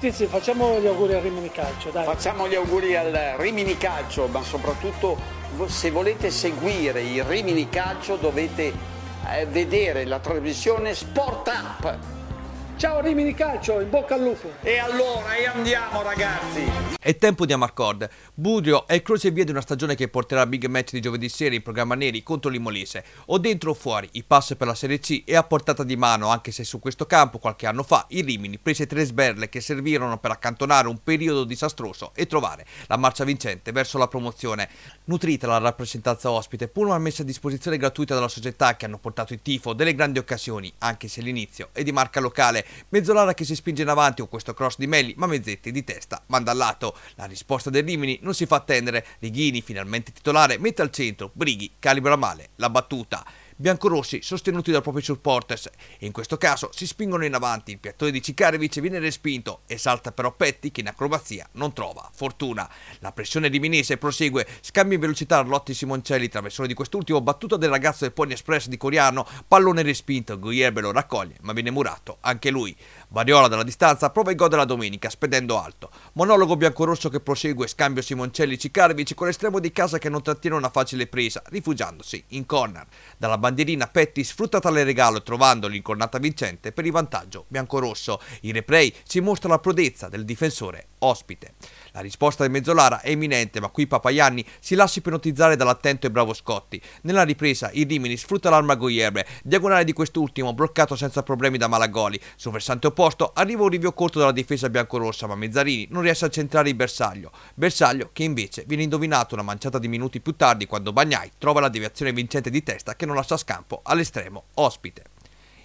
Sì, sì, facciamo gli auguri al Rimini Calcio, dai. Facciamo gli auguri al Rimini Calcio, ma soprattutto se volete seguire il Rimini Calcio dovete eh, vedere la trasmissione Sport Up Ciao Rimini Calcio, in bocca al lupo. E allora, e andiamo ragazzi. È tempo di Amarcord. Budrio è il crocevia di una stagione che porterà big match di giovedì sera in programma Neri contro l'Imolese. O dentro o fuori, i pass per la Serie C è a portata di mano, anche se su questo campo qualche anno fa i Rimini prese tre sberle che servirono per accantonare un periodo disastroso e trovare la marcia vincente verso la promozione. Nutrita la rappresentanza ospite, pur una messa a disposizione gratuita dalla società che hanno portato il tifo delle grandi occasioni, anche se l'inizio è di marca locale Mezzolara che si spinge in avanti con questo cross di Melli, ma Mezzetti di testa manda al lato. La risposta del Rimini non si fa attendere. Righini, finalmente titolare, mette al centro. Brighi calibra male la battuta biancorossi sostenuti dai propri supporters. In questo caso si spingono in avanti, il piattone di Cicarevic viene respinto e salta però Petti che in acrobazia non trova fortuna. La pressione di Minese prosegue, scambio in velocità Arlotti Simoncelli, traversone di quest'ultimo, battuta del ragazzo del Pony Express di Coriano, pallone respinto, Guglielmo lo raccoglie ma viene murato anche lui. Variola dalla distanza prova e gode della domenica spedendo alto. Monologo biancorosso che prosegue, scambio Simoncelli-Cicarevic con l'estremo di casa che non trattiene una facile presa, rifugiandosi in corner. Dalla bandierina Petty sfrutta tale regalo trovando l'incornata vincente per il vantaggio biancorosso. In replay si mostra la prodezza del difensore ospite. La risposta del Mezzolara è imminente, ma qui Papaianni si lascia ipnotizzare dall'attento e bravo Scotti. Nella ripresa, il Rimini sfrutta l'arma Goierbe, diagonale di quest'ultimo, bloccato senza problemi da Malagoli. Sul versante opposto arriva un rivio corto dalla difesa biancorossa, ma Mezzarini non riesce a centrare il bersaglio. Bersaglio che invece viene indovinato una manciata di minuti più tardi quando Bagnai trova la deviazione vincente di testa che non lascia scampo all'estremo ospite.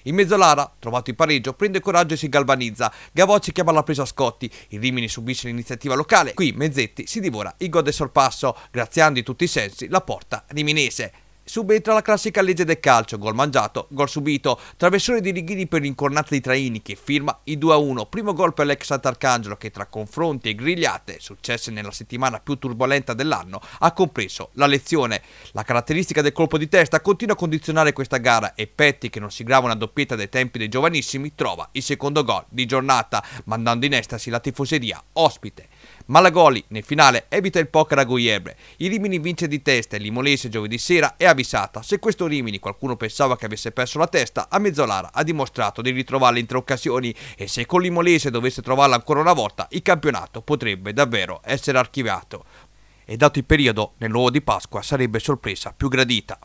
In mezzo all'ara, trovato in pareggio, prende coraggio e si galvanizza. Gavocci chiama la presa a Scotti. Il Rimini subisce l'iniziativa locale. Qui Mezzetti si divora il gol del sorpasso, graziando in tutti i sensi la porta riminese subentra la classica legge del calcio, gol mangiato, gol subito, traversone di Righini per l'incornata di Traini che firma i 2-1, primo gol per l'ex Sant'Arcangelo che tra confronti e grigliate, successe nella settimana più turbolenta dell'anno, ha compreso la lezione. La caratteristica del colpo di testa continua a condizionare questa gara e Petti che non si grava una doppietta dai tempi dei giovanissimi trova il secondo gol di giornata, mandando in estasi la tifoseria ospite. Malagoli nel finale evita il poker a Goiebre. Il Rimini vince di testa e Limolese giovedì sera è avvisata. Se questo Rimini qualcuno pensava che avesse perso la testa, a Mezzolara ha dimostrato di ritrovarla in tre occasioni e se con Limolese dovesse trovarla ancora una volta, il campionato potrebbe davvero essere archiviato. E dato il periodo, nel nuovo di Pasqua sarebbe sorpresa più gradita.